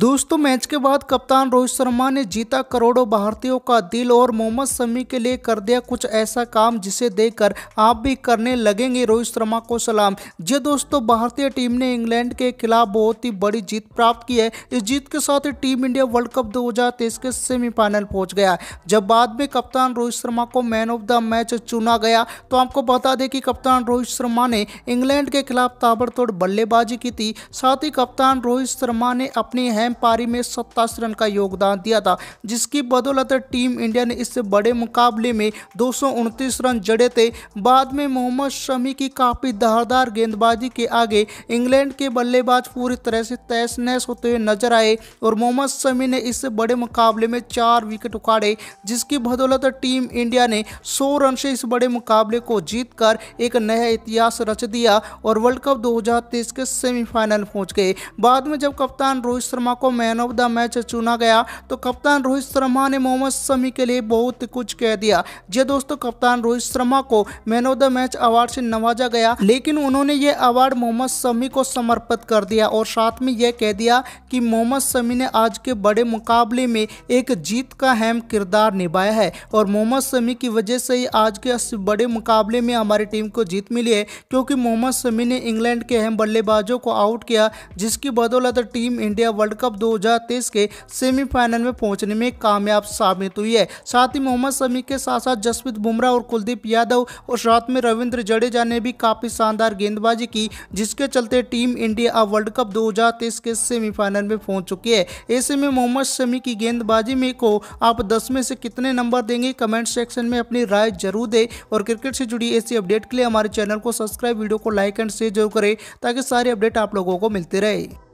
दोस्तों मैच के बाद कप्तान रोहित शर्मा ने जीता करोड़ों भारतीयों का दिल और मोहम्मद शमी के लिए कर दिया कुछ ऐसा काम जिसे देखकर आप भी करने लगेंगे रोहित शर्मा को सलाम जी दोस्तों भारतीय टीम ने इंग्लैंड के खिलाफ बहुत ही बड़ी जीत प्राप्त की है इस जीत के साथ ही टीम इंडिया वर्ल्ड कप दो के सेमीफाइनल पहुँच गया जब बाद में कप्तान रोहित शर्मा को मैन ऑफ द मैच चुना गया तो आपको बता दें कि कप्तान रोहित शर्मा ने इंग्लैंड के खिलाफ ताबड़तोड़ बल्लेबाजी की थी साथ ही कप्तान रोहित शर्मा ने अपनी अहम पारी में सत्ताईस रन का योगदान दिया था जिसकी बदौलत टीम इंडिया ने इस बड़े मुकाबले में दो रन जड़े थे बाद में मोहम्मद शमी की काफ़ी धारदार गेंदबाजी के आगे इंग्लैंड के बल्लेबाज पूरी तरह से तैस नैस होते हुए नजर आए और मोहम्मद शमी ने इस बड़े मुकाबले में चार विकेट उखाड़े जिसकी बदौलत टीम इंडिया ने 100 रन से इस बड़े मुकाबले को जीतकर एक नया इतिहास रच दिया और वर्ल्ड कप 2023 के सेमीफाइनल पहुंच गए बाद में जब कप्तान रोहित शर्मा शर्मा को मैन ऑफ द मैच चुना गया तो कप्तान रोहित शर्मा ने मोहम्मद शमी के लिए बहुत कुछ कह दिया जी दोस्तों कप्तान रोहित शर्मा को man of the match award से नवाजा गया लेकिन उन्होंने ये अवार्ड मोहम्मद शमी को समर्पित कर दिया और साथ में यह कह दिया कि मोहम्मद शमी ने आज के बड़े मुकाबले में एक जीत का अहम किरदार निभाया है और मोहम्मद शमी की वजह से ही आज के बड़े मुकाबले में हमारी टीम को जीत मिली है क्योंकि मोहम्मद शमी ने इंग्लैंड के अहम बल्लेबाजों को आउट किया जिसकी बदौलत टीम इंडिया वर्ल्ड कप 2023 के सेमीफाइनल में पहुंचने में कामयाब साबित हुई है साथ ही मोहम्मद शमी के साथ साथ जसप्रीत बुमराह और कुलदीप यादव और साथ में रविंद्र जडेजा ने भी काफ़ी शानदार गेंदबाजी की जिसके चलते टीम इंडिया अब वर्ल्ड कप दो के सेमीफाइनल में पहुंच चुकी है ऐसे में मोहम्मद शमी की गेंदबाजी में को आप दस में से कितने नंबर देंगे कमेंट सेक्शन में अपनी राय जरूर दे और क्रिकेट से जुड़ी ऐसी अपडेट के लिए हमारे चैनल को सब्सक्राइब वीडियो को लाइक एंड शेयर जरूर करें ताकि सारी अपडेट आप लोगों को मिलते रहे